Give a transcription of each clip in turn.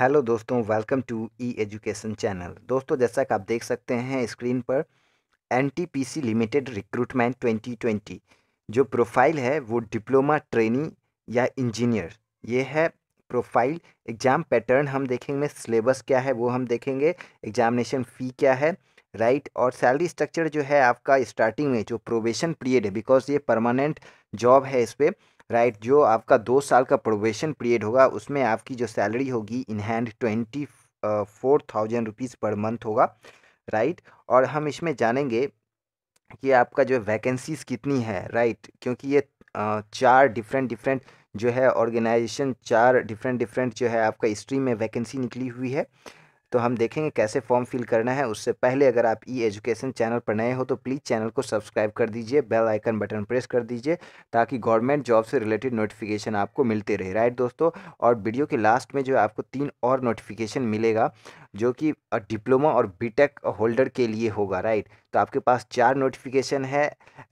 Hello दोस्तों welcome to e education channel दोस्तों जैसा कि आप देख सकते हैं स्क्रीन पर एनटीपीसी लिमिटेड रिक्रूटमेंट 2020 जो प्रोफाइल है वो डिप्लोमा ट्रेनी या इंजीनियर ये है प्रोफाइल एग्ज़ाम पैटर्न हम देखेंगे सिलेबस क्या है वो हम देखेंगे एग्जामिनेशन फ़ी क्या है राइट right? और सैलरी स्ट्रक्चर जो है आपका स्टार्टिंग में जो प्रोबेशन पीरियड है बिकॉज ये परमानेंट जॉब है इस पर राइट जो आपका दो साल का प्रोवेशन पीरियड होगा उसमें आपकी जो सैलरी होगी in hand twenty four thousand rupees per month होगा राइट और हम इसमें जानेंगे कि आपका जो वैकेंसीज़ कितनी है राइट क्योंकि ये चार डिफरेंट डिफरेंट जो है ऑर्गेनाइजेशन चार डिफरेंट डिफरेंट जो है आपका स्ट्रीम में वैकेंसी निकली हुई है तो हम देखेंगे कैसे फॉर्म फिल करना है उससे पहले अगर आप ई एजुकेशन चैनल पर नए हो तो प्लीज़ चैनल को सब्सक्राइब कर दीजिए बेल आइकन बटन प्रेस कर दीजिए ताकि गवर्नमेंट जॉब से रिलेटेड नोटिफिकेशन आपको मिलते रहे राइट दोस्तों और वीडियो के लास्ट में जो आपको तीन और नोटिफिकेशन मिलेगा जो कि डिप्लोमा और बीटेक होल्डर के लिए होगा राइट तो आपके पास चार नोटिफिकेशन है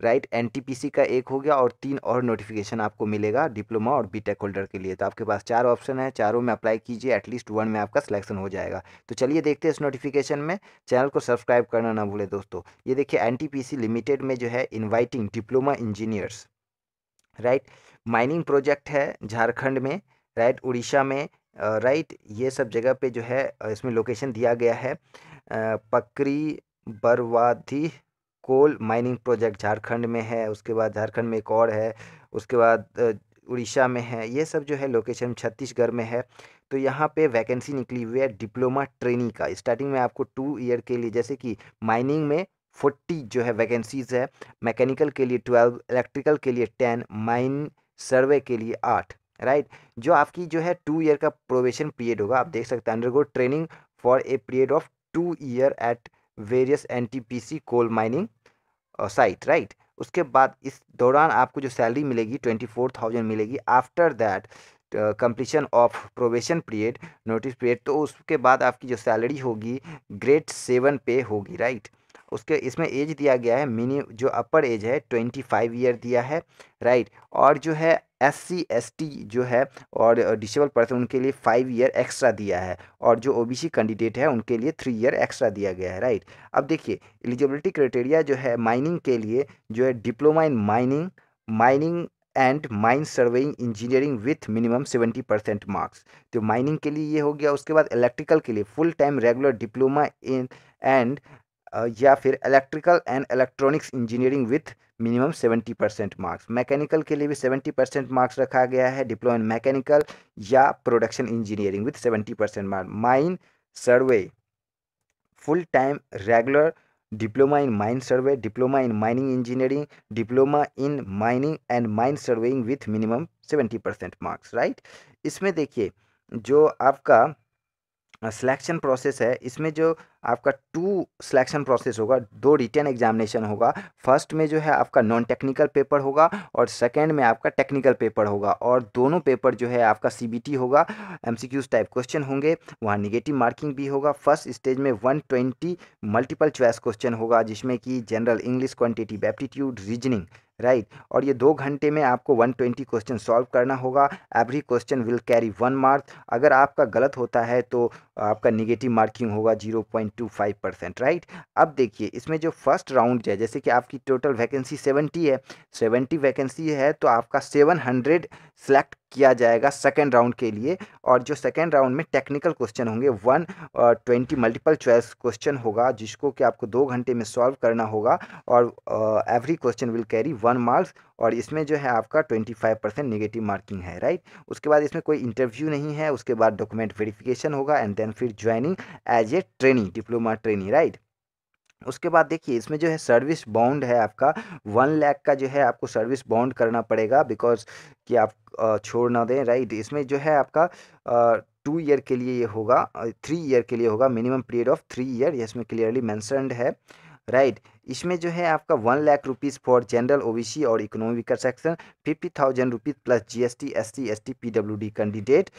राइट एनटीपीसी का एक हो गया और तीन और नोटिफिकेशन आपको मिलेगा डिप्लोमा और बीटेक होल्डर के लिए तो आपके पास चार ऑप्शन है चारों में अप्लाई कीजिए एटलीस्ट वन में आपका सिलेक्शन हो जाएगा तो चलिए देखते हैं इस नोटिफिकेशन में चैनल को सब्सक्राइब करना ना भूलें दोस्तों ये देखिए एन लिमिटेड में जो है inviting diploma engineers right mining project है झारखंड में राइट उड़ीसा में राइट ये सब जगह पे जो है इसमें लोकेशन दिया गया है Pakri Barwadih coal mining project Jharkhand में है उसके बाद झारखंड में एक और है उसके बाद उड़ीसा में है ये सब जो है लोकेशन छत्तीसगढ़ में है तो यहाँ पे वैकेंसी निकली हुई है डिप्लोमा ट्रेनिंग का स्टार्टिंग में आपको टू ईयर के लिए जैसे कि माइनिंग में फोर्टी जो है वैकेंसीज़ है मैकेनिकल के लिए ट्वेल्व इलेक्ट्रिकल के लिए टेन माइन सर्वे के लिए आठ राइट right? जो आपकी जो है टू ईयर का प्रोवेशन पीरियड होगा आप देख सकते हैं under training for a period of two year at various an coal mining site right उसके बाद इस दौरान आपको जो सैलरी मिलेगी ट्वेंटी फोर थाउजेंड मिलेगी after that completion of probation period notice period तो उसके बाद आपकी जो सैलरी होगी ग्रेड सेवन पे होगी राइट right? उसके इसमें एज दिया गया है मिनी जो अपर एज है ट्वेंटी फाइव ईयर दिया है राइट और जो है एस सी एस टी जो है और डिसेबल uh, पर्सन उनके लिए फाइव ईयर एक्स्ट्रा दिया है और जो ओ बी सी कैंडिडेट है उनके लिए थ्री ईयर एक्स्ट्रा दिया गया है राइट अब देखिए एलिजिबिलिटी क्राइटेरिया जो है माइनिंग के लिए जो है diploma in mining mining and mine surveying engineering with minimum seventy percent marks तो माइनिंग के लिए ये हो गया उसके बाद इलेक्ट्रिकल के लिए full time regular diploma in and या फिर electrical and electronics engineering with minimum seventy percent marks mechanical के लिए भी सेवेंटी परसेंट मार्क्स रखा गया है डिप्लोमा इन मैकेनिकल या production engineering with seventy percent marks mine survey full time regular diploma in mine survey diploma in mining engineering diploma in mining and mine surveying with minimum seventy percent marks right इसमें देखिए जो आपका selection process है इसमें जो आपका to selection process होगा दो रिटर्न एग्जामिनेशन होगा फर्स्ट में जो है आपका नॉन टेक्निकल पेपर होगा और सेकेंड में आपका टेक्निकल पेपर होगा और दोनों पेपर जो है आपका सीबीटी होगा एमसीक्यूज टाइप क्वेश्चन होंगे वहाँ निगेटिव मार्किंग भी होगा फर्स्ट स्टेज में वन मल्टीपल चॉइस क्वेश्चन होगा जिसमें कि general English quantity aptitude reasoning right right. और ये दो घंटे में आपको 120 क्वेश्चन सॉल्व करना होगा every question will carry one mark अगर आपका गलत होता है तो आपका निगेटिव मार्किंग होगा 0.25 परसेंट राइट अब देखिए इसमें जो फर्स्ट राउंड है जैसे कि आपकी टोटल वैकेंसी 70 है 70 वैकेंसी है तो आपका 700 सेलेक्ट किया जाएगा सेकेंड राउंड के लिए और जो सेकेंड राउंड में टेक्निकल क्वेश्चन होंगे वन और ट्वेंटी मल्टीपल चॉइस क्वेश्चन होगा जिसको कि आपको दो घंटे में सॉल्व करना होगा और every question will carry one marks और इसमें जो है आपका twenty five percent negative marking है राइट उसके बाद इसमें कोई इंटरव्यू नहीं है उसके बाद डॉक्यूमेंट वेरिफिकेशन होगा एंड देन फिर joining as a training diploma training right उसके बाद देखिए इसमें जो है सर्विस बॉन्ड है आपका वन लैख का जो है आपको सर्विस बॉन्ड करना पड़ेगा बिकॉज कि आप छोड़ ना दें राइट इसमें जो है आपका टू ईयर के लिए ये होगा थ्री ईयर के लिए होगा minimum period of three year इसमें क्लियरली मैंसनड है राइट right. इसमें जो है आपका one lakh rupees for general OBC और economical section fifty thousand rupees plus GST P ST PWD candidate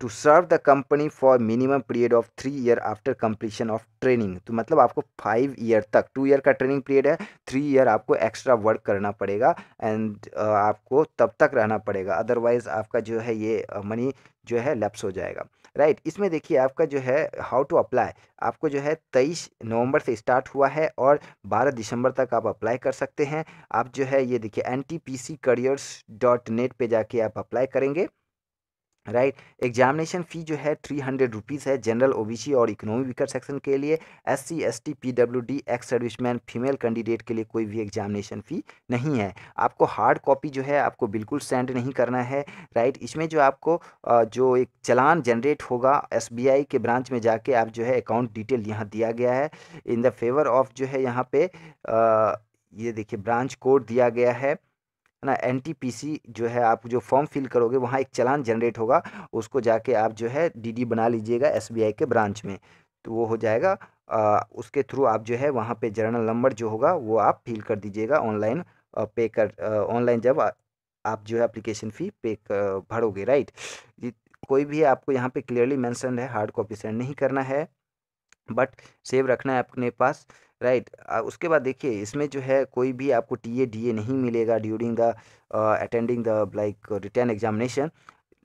to serve the company for minimum period of three year after completion of training तो मतलब आपको five year तक two year का training period है three year आपको extra work करना पड़ेगा and uh, आपको तब तक रहना पड़ेगा अदरवाइज़ आपका जो है ये मनी uh, जो है लैप्स हो जाएगा राइट right. इसमें देखिए आपका जो है हाउ टू अप्लाई आपको जो है तेईस नवंबर से स्टार्ट हुआ है और बारह दिसंबर तक आप अप्लाई कर सकते हैं आप जो है ये देखिए N T P C careers dot net पर जाके आप अप्लाई करेंगे राइट एग्जामिनेशन फ़ी जो है थ्री हंड्रेड रुपीज़ है जनरल ओबीसी और इकोनॉमी वीकर सेक्शन के लिए S C S T P W D ex serviceman female candidate के लिए कोई भी एग्जामिनेशन फ़ी नहीं है आपको हार्ड कॉपी जो है आपको बिल्कुल सेंड नहीं करना है राइट इसमें जो आपको जो एक चलान जनरेट होगा एस बी आई के ब्रांच में जाके आप जो है अकाउंट डिटेल यहाँ दिया गया है इन द फेवर ऑफ जो है यहाँ पे आ, ये देखिए ब्रांच कोड दिया गया है ना एन जो है आप जो फॉर्म फिल करोगे वहाँ एक चलान जनरेट होगा उसको जाके आप जो है डीडी बना लीजिएगा एसबीआई के ब्रांच में तो वो हो जाएगा आ, उसके थ्रू आप जो है वहाँ पे जर्नल नंबर जो होगा वो आप फिल कर दीजिएगा ऑनलाइन पे कर ऑनलाइन जब आ, आप जो है एप्लीकेशन फ़ी पे भरोगे राइट कोई भी आपको यहाँ पे क्लियरली मैंसन है हार्ड कॉपी सेंड नहीं करना है बट सेव रखना है अपने पास राइट उसके बाद देखिए इसमें जो है कोई भी आपको टी ए डी ए नहीं मिलेगा during the attending the like return examination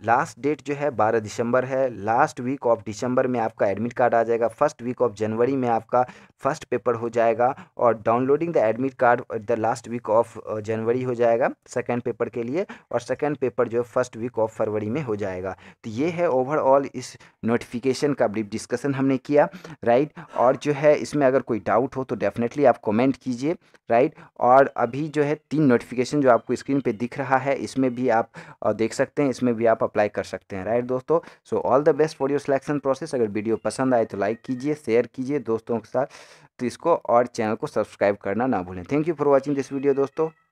last date जो है बारह दिसंबर है लास्ट वीक ऑफ दिसंबर में आपका एडमिट कार्ड आ जाएगा फर्स्ट वीक ऑफ जनवरी में आपका फर्स्ट पेपर हो जाएगा और downloading the admit card the last week of जनवरी हो जाएगा सेकेंड पेपर के लिए और सेकेंड पेपर जो है फर्स्ट वीक ऑफ फरवरी में हो जाएगा तो ये है ओवरऑल इस नोटिफिकेशन का ब्रीफ डिस्कशन हमने किया राइट और जो है इसमें अगर कोई डाउट हो तो डेफिनेटली आप कमेंट कीजिए राइट और अभी जो है तीन नोटिफिकेशन जो आपको स्क्रीन पर दिख रहा है इसमें भी आप uh, देख सकते हैं इसमें भी आप अप्लाई कर सकते हैं राइट दोस्तों so all the best for your selection process अगर वीडियो पसंद आए तो लाइक कीजिए शेयर कीजिए दोस्तों के साथ तो इसको और चैनल को सब्सक्राइब करना ना भूलें thank you for watching this video दोस्तों